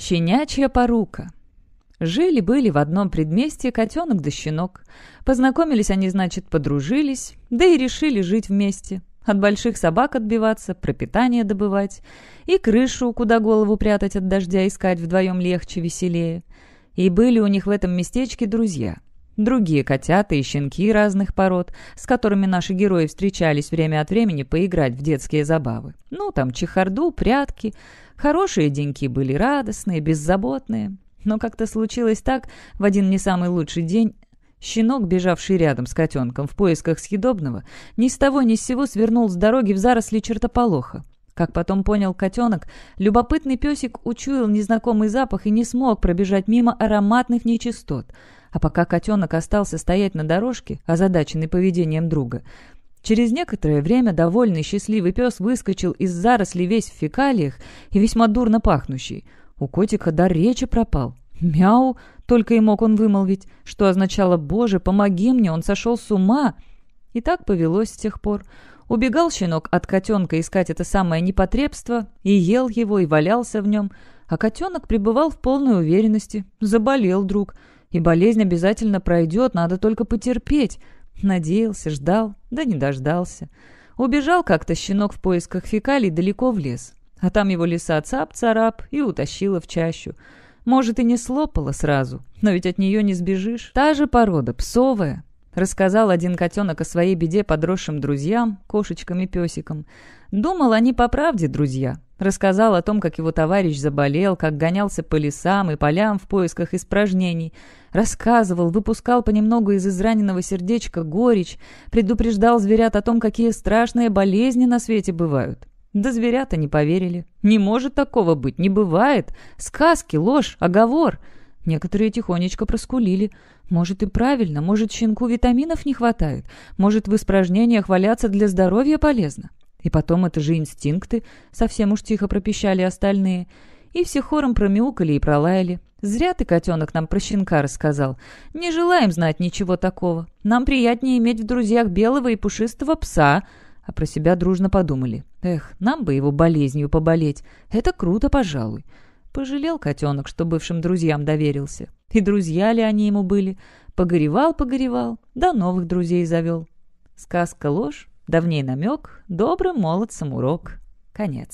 Щенячья порука. Жили-были в одном предместье котенок да щенок. Познакомились они, значит, подружились, да и решили жить вместе. От больших собак отбиваться, пропитание добывать. И крышу, куда голову прятать от дождя, искать вдвоем легче, веселее. И были у них в этом местечке друзья. Другие котята и щенки разных пород, с которыми наши герои встречались время от времени поиграть в детские забавы. Ну, там чехарду, прятки. Хорошие деньки были радостные, беззаботные. Но как-то случилось так, в один не самый лучший день Щенок, бежавший рядом с котенком в поисках съедобного, ни с того ни с сего свернул с дороги в заросли чертополоха. Как потом понял котенок, любопытный песик учуял незнакомый запах и не смог пробежать мимо ароматных нечистот. А пока котенок остался стоять на дорожке, озадаченный поведением друга, Через некоторое время довольный счастливый пес выскочил из заросли весь в фекалиях и весьма дурно пахнущий. У котика дар речи пропал. «Мяу!» — только и мог он вымолвить, что означало «Боже, помоги мне, он сошел с ума!» И так повелось с тех пор. Убегал щенок от котенка искать это самое непотребство, и ел его, и валялся в нем. А котенок пребывал в полной уверенности. Заболел друг. И болезнь обязательно пройдет, надо только потерпеть. Надеялся, ждал, да не дождался. Убежал как-то щенок в поисках фекалий далеко в лес. А там его лиса цап-царап и утащила в чащу. Может, и не слопала сразу, но ведь от нее не сбежишь. Та же порода, псовая. Рассказал один котенок о своей беде подросшим друзьям, кошечкам и песикам. Думал, они по правде друзья, Рассказал о том, как его товарищ заболел, как гонялся по лесам и полям в поисках испражнений. Рассказывал, выпускал понемногу из израненного сердечка горечь, предупреждал зверят о том, какие страшные болезни на свете бывают. Да зверята не поверили. Не может такого быть, не бывает. Сказки, ложь, оговор. Некоторые тихонечко проскулили. Может и правильно, может щенку витаминов не хватает, может в испражнениях валяться для здоровья полезно. И потом это же инстинкты, совсем уж тихо пропищали остальные. И все хором промяукали и пролаяли. «Зря ты, котенок, нам про щенка рассказал. Не желаем знать ничего такого. Нам приятнее иметь в друзьях белого и пушистого пса». А про себя дружно подумали. «Эх, нам бы его болезнью поболеть. Это круто, пожалуй». Пожалел котенок, что бывшим друзьям доверился. И друзья ли они ему были? Погоревал-погоревал, да новых друзей завел. Сказка ложь, Давней намек, добрым молодцам урок. Конец.